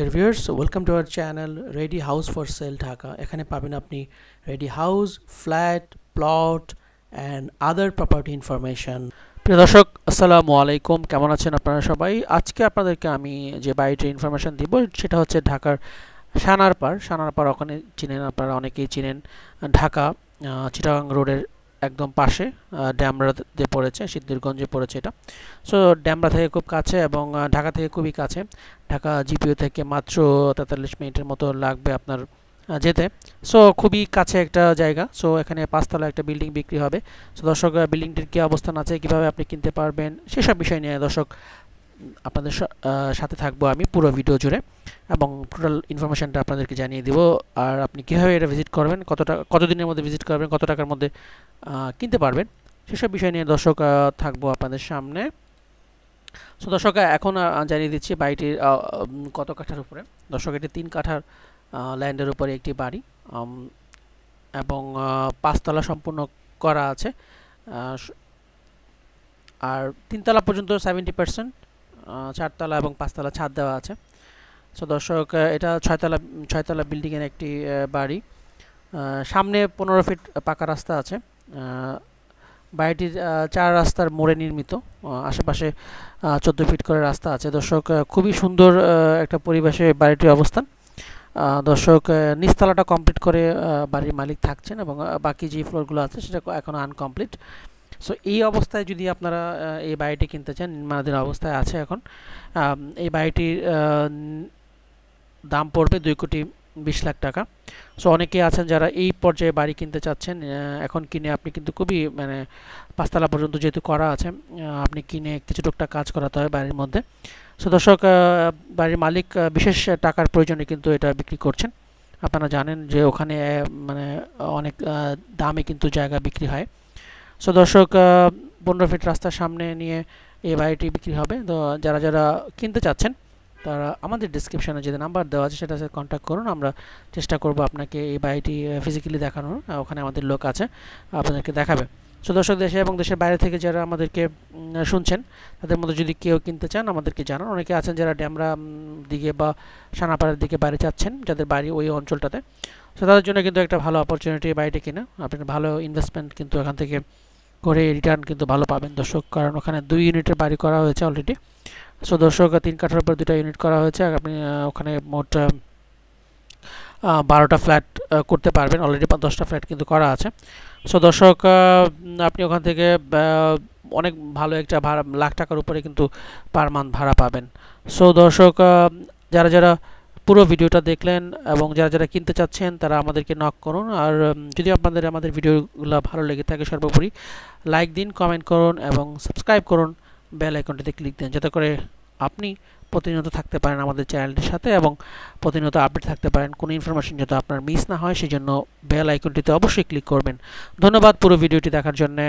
এর viewers welcome to our channel ready house for sale Dhaka এখানে পাবেন আপনি ready house flat plot and other property information প্রিয় দর্শক আসসালামু আলাইকুম কেমন আছেন আপনারা সবাই আজকে আপনাদেরকে আমি যে বাড়িটির ইনফরমেশন দিব সেটা হচ্ছে ঢাকার সানারপাড় সানারপাড় ওখানে চিনেন আপনারা অনেকেই চিনেন ঢাকা চিটাগাং রোডের একদম পাশে যে পড়েছে সিদ্ধিরগঞ্জে পড়েছে এটা সো ড্যামরা থেকে খুব কাছে এবং ঢাকা থেকে খুবই কাছে ঢাকা জিপিও থেকে মাত্র তেতাল্লিশ মিনিটের মতো লাগবে আপনার যেতে সো খুবই কাছে একটা জায়গা সো এখানে পাঁচতলা একটা বিল্ডিং বিক্রি হবে সো দর্শক বিল্ডিংটির কী অবস্থান আছে কিভাবে আপনি কিনতে পারবেন সেসব বিষয় নিয়ে দর্শক আপনাদের সাথে থাকবো আমি পুরো ভিডিও জুড়ে এবং টোটাল ইনফরমেশানটা আপনাদেরকে জানিয়ে দেবো আর আপনি কীভাবে এটা ভিজিট করবেন কত টাকা কতদিনের মধ্যে ভিজিট করবেন কত টাকার মধ্যে কিনতে পারবেন সেসব বিষয় নিয়ে দর্শক থাকবো আপনাদের সামনে সো দর্শক এখন জানিয়ে দিচ্ছি বাড়িটির কত কাঠার উপরে দর্শক এটি তিন কাঠার ল্যান্ডের উপরে একটি বাড়ি এবং পাঁচতলা সম্পূর্ণ করা আছে আর তিনতলা পর্যন্ত সেভেন্টি পার্সেন্ট চারতলা এবং পাঁচতলা ছাদ দেওয়া আছে সো দর্শক এটা ছয়তলা ছয়তলা বিল্ডিংয়ের একটি বাড়ি সামনে পনেরো ফিট পাকা রাস্তা আছে বাড়িটি চার রাস্তার মোড়ে নির্মিত আশেপাশে চোদ্দো ফিট করে রাস্তা আছে দর্শক খুবই সুন্দর একটা পরিবেশে বাড়িটির অবস্থান দর্শক নিচতলাটা কমপ্লিট করে বাড়ির মালিক থাকছেন এবং বাকি যে ফ্লোরগুলো আছে সেটা এখনও আনকমপ্লিট সো এই অবস্থায় যদি আপনারা এই বাড়িটি কিনতে চান নির্মাণাধীন অবস্থায় আছে এখন এই বাড়িটির দাম পড়বে দুই কোটি বিশ লাখ টাকা সো অনেকে আছেন যারা এই পর্যায়ে বাড়ি কিনতে চাচ্ছেন এখন কিনে আপনি কিন্তু খুবই মানে পাঁচতলা পর্যন্ত যেহেতু করা আছে আপনি কিনে কিছু টুকটা কাজ করাতে হয় বাড়ির মধ্যে সো দর্শক বাড়ির মালিক বিশেষ টাকার প্রয়োজনে কিন্তু এটা বিক্রি করছেন আপনারা জানেন যে ওখানে মানে অনেক দামে কিন্তু জায়গা বিক্রি হয় সো দর্শক পনেরো ফিট রাস্তার সামনে নিয়ে এই বাড়িটি বিক্রি হবে তো যারা যারা কিনতে চাচ্ছেন তারা আমাদের ডিসক্রিপশানে যে নাম্বার দেওয়া আছে সেটা কন্ট্যাক্ট করুন আমরা চেষ্টা করব আপনাকে এই বাড়িটি ফিজিক্যালি দেখানোর ওখানে আমাদের লোক আছে আপনাদেরকে দেখাবে সো দর্শক দেশে এবং দেশের বাইরে থেকে যারা আমাদেরকে শুনছেন তাদের মধ্যে যদি কেউ কিনতে চান আমাদেরকে জানান অনেকে আছেন যারা ড্যামরা দিকে বা সানাপাড়ার দিকে বাইরে যাচ্ছেন যাদের বাড়ি ওই অঞ্চলটাতে সো তাদের জন্য কিন্তু একটা ভালো অপরচুনিটি বাড়িটি কিনা আপনার ভালো ইনভেস্টমেন্ট কিন্তু এখান থেকে করে রিটার্ন কিন্তু ভালো পাবেন দর্শক কারণ ওখানে দুই ইউনিটের বাড়ি করা হয়েছে অলরেডি সো দর্শক তিন কাঠার উপর দুটা ইউনিট করা হয়েছে আপনি ওখানে মোট বারোটা ফ্ল্যাট করতে পারবেন অলরেডি দশটা ফ্ল্যাট কিন্তু করা আছে সো দর্শক আপনি ওখান থেকে অনেক ভালো একটা ভাড়া লাখ টাকার উপরে কিন্তু পার মান্থ ভাড়া পাবেন সো দর্শক যারা যারা পুরো ভিডিওটা দেখলেন এবং যারা যারা কিনতে চাচ্ছেন তারা আমাদেরকে নক করুন আর যদি আপনাদের আমাদের ভিডিওগুলো ভালো লেগে থাকে সর্বোপরি লাইক দিন কমেন্ট করুন এবং সাবস্ক্রাইব করুন বেল আইকনটিতে ক্লিক দিন যাতে করে আপনি প্রতিনিয়ত থাকতে পারেন আমাদের চ্যানেলটির সাথে এবং প্রতিনিয়ত আপডেট থাকতে পারেন কোনো ইনফরমেশন যাতে আপনার মিস না হয় সেজন্য বেল আইকনটিতে অবশ্যই ক্লিক করবেন ধন্যবাদ পুরো ভিডিওটি দেখার জন্যে